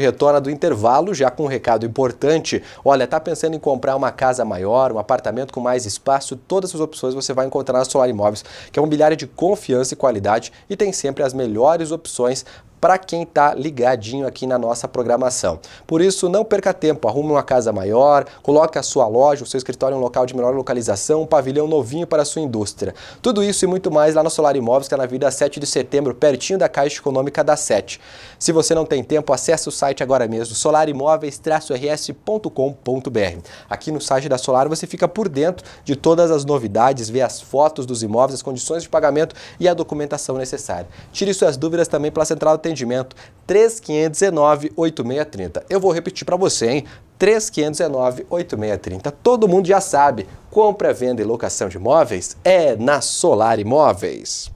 retorna do intervalo já com um recado importante. Olha, tá pensando em comprar uma casa maior, um apartamento com mais espaço? Todas as opções você vai encontrar na Solar Imóveis, que é um bilhar de confiança e qualidade e tem sempre as melhores opções para quem está ligadinho aqui na nossa programação. Por isso, não perca tempo, arrume uma casa maior, coloque a sua loja, o seu escritório em um local de melhor localização, um pavilhão novinho para a sua indústria. Tudo isso e muito mais lá no Solar Imóveis, que é na Vida 7 de Setembro, pertinho da Caixa Econômica da Sete. Se você não tem tempo, acesse o site agora mesmo, solarimóveis-rs.com.br. Aqui no site da Solar você fica por dentro de todas as novidades, vê as fotos dos imóveis, as condições de pagamento e a documentação necessária. Tire suas dúvidas também pela central atendimento atendimento 3519-8630. Eu vou repetir para você, hein? 3519-8630. Todo mundo já sabe, compra, venda e locação de imóveis é na Solar Imóveis.